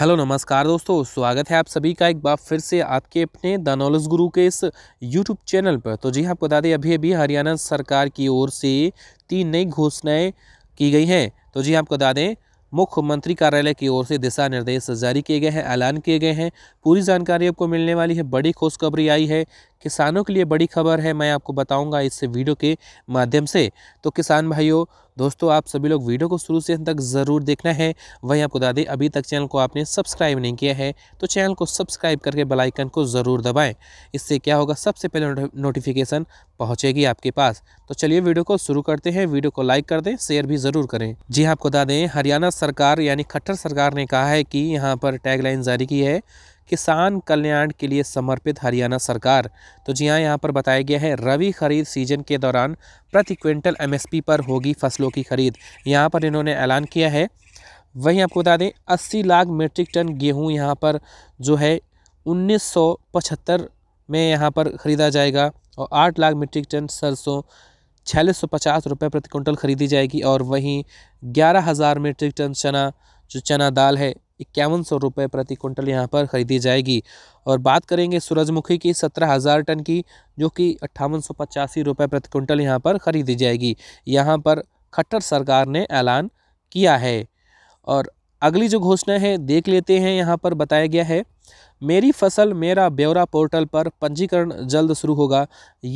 hello नमस्कार दोस्तों स्वागत है आप सभी का एक बार फिर से आपके अपने द नॉलेज गुरु के इस यूट्यूब चैनल पर तो जी हाँ बता दें अभी अभी हरियाणा सरकार की ओर से तीन नई घोषणाएं की गई हैं तो जी हाँ आपको बता दें मुख्यमंत्री कार्यालय की ओर से दिशा निर्देश जारी किए गए हैं ऐलान किए गए हैं पूरी जानकारी आपको मिलने वाली है बड़ी खुशखबरी आई है किसानों के लिए बड़ी खबर है मैं आपको बताऊंगा इस वीडियो के माध्यम से तो किसान भाइयों दोस्तों आप सभी लोग वीडियो को शुरू से अंत तक ज़रूर देखना है वहीं आपको बता दें अभी तक चैनल को आपने सब्सक्राइब नहीं किया है तो चैनल को सब्सक्राइब करके बेल आइकन को ज़रूर दबाएं इससे क्या होगा सबसे पहले नोटिफिकेशन पहुंचेगी आपके पास तो चलिए वीडियो को शुरू करते हैं वीडियो को लाइक कर दें शेयर भी ज़रूर करें जी हाँ, आपको बता दें हरियाणा सरकार यानी खट्टर सरकार ने कहा है कि यहाँ पर टैगलाइन जारी की है किसान कल्याण के लिए समर्पित हरियाणा सरकार तो जी हाँ यहाँ पर बताया गया है रवि खरीद सीजन के दौरान प्रति क्विंटल एमएसपी पर होगी फसलों की खरीद यहाँ पर इन्होंने ऐलान किया है वहीं आपको बता दें अस्सी लाख मीट्रिक टन गेहूँ यहाँ पर जो है उन्नीस में यहाँ पर ख़रीदा जाएगा और आठ लाख मीट्रिक टन सरसों छियालीस सौ पचास रुपये प्रति क्विंटल खरीदी जाएगी और वहीं ग्यारह हज़ार मीट्रिक टन चना जो चना दाल है इक्यावन सौ रुपये प्रति कुंटल यहाँ पर ख़रीदी जाएगी और बात करेंगे सूरजमुखी की सत्रह हज़ार टन की जो कि अट्ठावन सौ पचासी रुपये प्रति कुंटल यहाँ पर ख़रीदी जाएगी यहाँ पर खट्टर सरकार ने ऐलान किया है और अगली जो घोषणा है देख लेते हैं यहाँ पर बताया गया है मेरी फसल मेरा ब्यौरा पोर्टल पर पंजीकरण जल्द शुरू होगा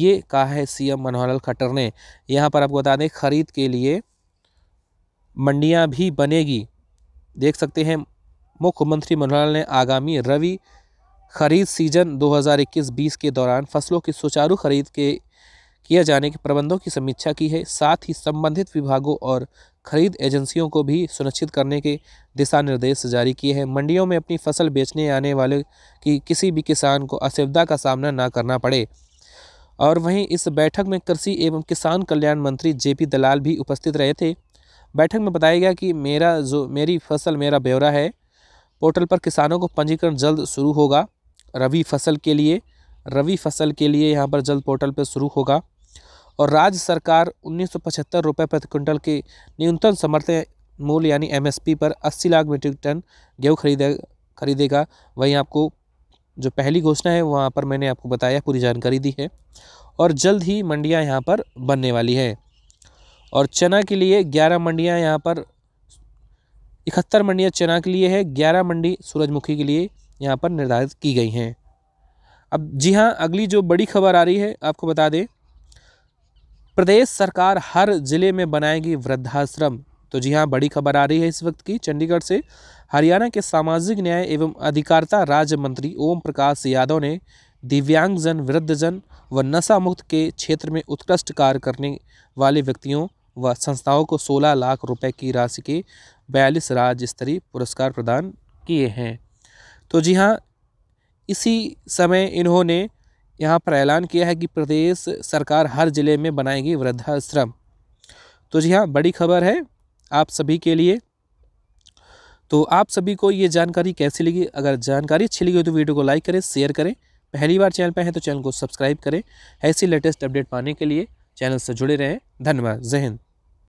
ये कहा है एम मनोहर लाल खट्टर ने यहाँ पर आपको बता दें खरीद के लिए मंडियाँ भी बनेगी देख सकते हैं मुख्यमंत्री मनोहर ने आगामी रवि खरीद सीजन 2021-20 के दौरान फसलों की सुचारू खरीद के किए जाने के प्रबंधों की समीक्षा की है साथ ही संबंधित विभागों और खरीद एजेंसियों को भी सुनिश्चित करने के दिशा निर्देश जारी किए हैं मंडियों में अपनी फसल बेचने आने वाले की किसी भी किसान को असुविधा का सामना ना करना पड़े और वहीं इस बैठक में कृषि एवं किसान कल्याण मंत्री जे दलाल भी उपस्थित रहे थे बैठक में बताया गया कि मेरा जो मेरी फसल मेरा ब्यौरा है पोर्टल पर किसानों को पंजीकरण जल्द शुरू होगा रवि फसल के लिए रवि फसल के लिए यहाँ पर जल्द पोर्टल पर शुरू होगा और राज्य सरकार उन्नीस सौ प्रति क्विंटल के न्यूनतम समर्थन मूल्य यानी एमएसपी पर 80 लाख मीट्रिक टन गेहूँ खरीदे खरीदेगा वहीं आपको जो पहली घोषणा है वहाँ पर मैंने आपको बताया पूरी जानकारी दी है और जल्द ही मंडियाँ यहाँ पर बनने वाली है और चना के लिए ग्यारह मंडियाँ यहाँ पर इकहत्तर मंडियाँ चना के लिए है ग्यारह मंडी सूरजमुखी के लिए यहाँ पर निर्धारित की गई हैं अब जी हाँ अगली जो बड़ी खबर आ रही है आपको बता दें प्रदेश सरकार हर ज़िले में बनाएगी वृद्धाश्रम तो जी हाँ बड़ी खबर आ रही है इस वक्त की चंडीगढ़ से हरियाणा के सामाजिक न्याय एवं अधिकारिता राज्य मंत्री ओम प्रकाश यादव ने दिव्यांगजन वृद्धजन व नशा मुक्त के क्षेत्र में उत्कृष्ट कार्य करने वाले व्यक्तियों व संस्थाओं को 16 लाख रुपए की राशि के बयालीस राज्य स्तरीय पुरस्कार प्रदान किए हैं तो जी हाँ इसी समय इन्होंने यहाँ पर ऐलान किया है कि प्रदेश सरकार हर ज़िले में बनाएगी वृद्धाश्रम तो जी हाँ बड़ी खबर है आप सभी के लिए तो आप सभी को ये जानकारी कैसी लगी अगर जानकारी अच्छी लगी हो तो वीडियो को लाइक करें शेयर करें पहली बार चैनल पर हैं तो चैनल को सब्सक्राइब करें ऐसी लेटेस्ट अपडेट पाने के लिए चैनल से जुड़े रहें धन्यवाद जय हिंद